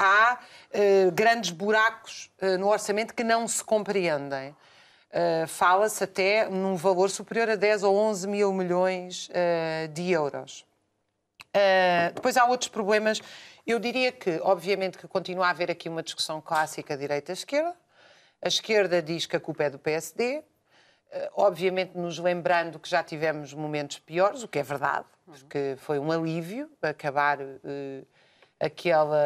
há eh, grandes buracos eh, no orçamento que não se compreendem. Uh, Fala-se até num valor superior a 10 ou 11 mil milhões de euros. depois há outros problemas. Eu diria que, obviamente, que continua a haver aqui uma discussão clássica direita-esquerda. A esquerda diz que a culpa é do PSD, obviamente nos lembrando que já tivemos momentos piores, o que é verdade, porque foi um alívio acabar uh, aquela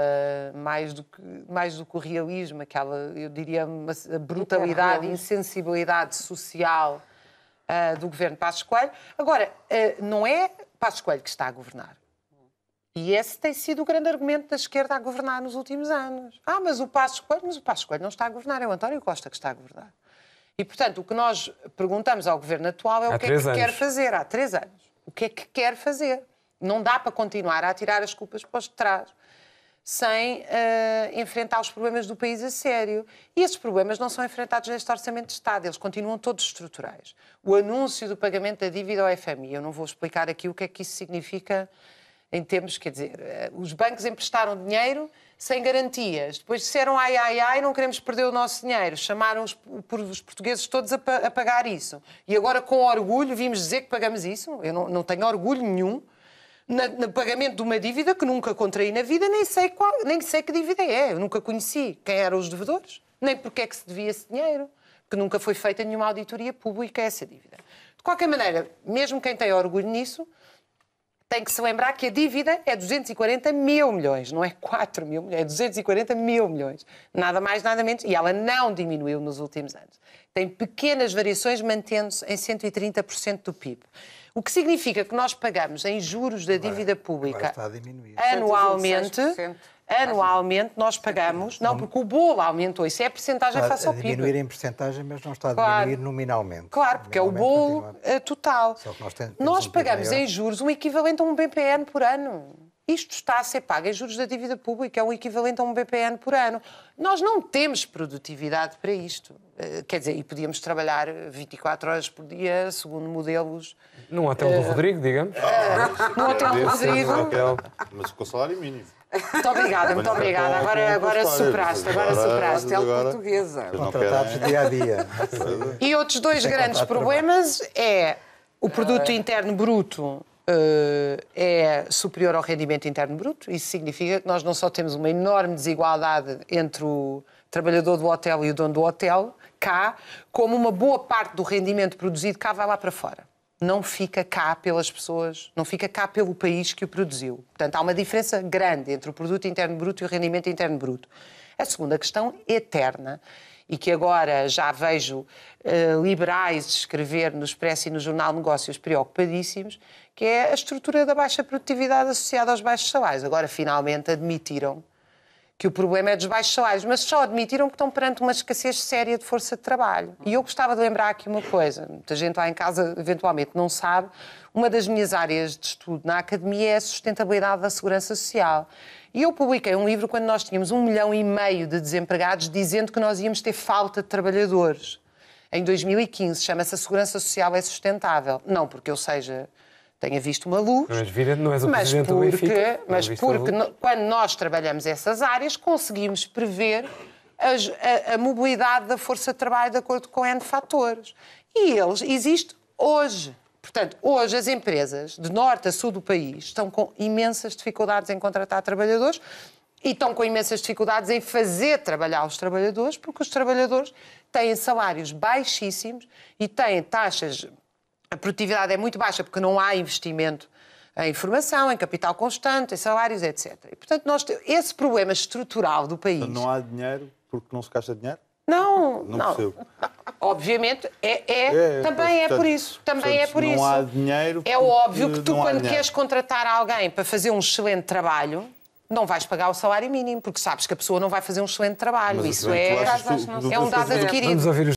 mais do que mais do que o realismo, aquela eu diria uma é brutalidade e insensibilidade social uh, do governo Passos Coelho. Agora uh, não é Passos Coelho que está a governar. E esse tem sido o grande argumento da esquerda a governar nos últimos anos. Ah, mas o Pascoal Coelho, mas o Passos Coelho não está a governar, é o António Costa que está a governar. E, portanto, o que nós perguntamos ao governo atual é há o que é que anos. quer fazer há três anos. O que é que quer fazer? Não dá para continuar a tirar as culpas para os de trás sem uh, enfrentar os problemas do país a sério. E esses problemas não são enfrentados neste Orçamento de Estado, eles continuam todos estruturais. O anúncio do pagamento da dívida ao FMI, eu não vou explicar aqui o que é que isso significa em termos, quer dizer, uh, os bancos emprestaram dinheiro sem garantias, depois disseram ai, ai, ai, não queremos perder o nosso dinheiro, chamaram os, os portugueses todos a, a, pagar isso. E agora, com orgulho, vimos dizer que pagamos isso, eu não, não tenho orgulho nenhum no pagamento de uma dívida que nunca contraí na vida, nem sei, qual, nem sei que dívida é. Eu nunca conheci quem eram os devedores, nem porque é que se devia esse dinheiro, que nunca foi feita nenhuma auditoria pública a essa dívida. De qualquer maneira, mesmo quem tem orgulho nisso, tem que se lembrar que a dívida é 240 mil milhões, não é 4 mil milhões, é 240 mil milhões. Nada mais, nada menos. E ela não diminuiu nos últimos anos tem pequenas variações, mantendo-se em 130% do PIB. O que significa que nós pagamos em juros da dívida agora, pública agora anualmente. Anualmente nós pagamos, não porque o bolo aumentou, isso é a percentagem está face ao PIB. Está a diminuir em percentagem, mas não está a claro. diminuir nominalmente. Claro, porque nominalmente é o bolo eh, total. nós, nós um pagamos maior. em juros um equivalente a um BPN por ano. Isto está a ser pago em juros da dívida pública, é o equivalente a um BPN por ano. Nós não temos produtividade para isto. Eh, quer dizer, e podíamos trabalhar 24 horas por dia, segundo modelos. Num hotel do uh, Rodrigo, digamos. Uh, num hotel do Rodrigo. Mas com salário mínimo. Muito obrigada, muito obrigada. Agora, agora superaste, agora superaste. Hotel é portuguesa. Contratados né? dia a dia. E outros dois é grandes problemas é o produto interno bruto eh, é superior ao rendimento interno bruto. Isso significa que nós não só temos uma enorme desigualdade entre o trabalhador do hotel e o dono do hotel, cá, como uma boa parte do rendimento produzido cá vai lá para fora não fica cá pelas pessoas, não fica cá pelo país que o produziu. Portanto, há uma diferença grande entre o produto interno bruto e o rendimento interno bruto. A segunda questão, eterna, e que agora já vejo uh, liberais escrever no Expresso e no Jornal Negócios preocupadíssimos, que é a estrutura da baixa produtividade associada aos baixos salários. Agora, finalmente, admitiram que o problema é dos baixos salários, mas só admitiram que estão perante uma escassez séria de força de trabalho. E eu gostava de lembrar aqui uma coisa, muita gente lá em casa eventualmente não sabe, uma das minhas áreas de estudo na academia é a sustentabilidade da segurança social. E eu publiquei um livro quando nós tínhamos um milhão e meio de desempregados, dizendo que nós íamos ter falta de trabalhadores. Em 2015, chama-se A Segurança Social é Sustentável. Não porque eu seja tenha visto uma luz. Mas, vida, não és o mas porque, Benfica. Mas porque quando nós trabalhamos essas áreas, conseguimos prever a, a, a mobilidade da força de trabalho de acordo com N fatores. E eles existem hoje. Portanto, hoje as empresas de norte a sul do país estão com imensas dificuldades em contratar trabalhadores e estão com imensas dificuldades em fazer trabalhar os trabalhadores, porque os trabalhadores têm salários baixíssimos e têm taxas a produtividade é muito baixa porque não há investimento em formação, em capital constante, em salários, etc. E, portanto, nós temos esse problema estrutural do país. Não há dinheiro porque não se gasta dinheiro? Não, não, não. percebo. Obviamente, é, é, é também é, portanto, é por isso. Também é por não isso. Não há dinheiro. É óbvio que tu, quando queres contratar alguém para fazer um excelente trabalho, não vais pagar o salário mínimo, porque sabes que a pessoa não vai fazer um excelente trabalho. Mas, isso é, tu, é um dado adquirido.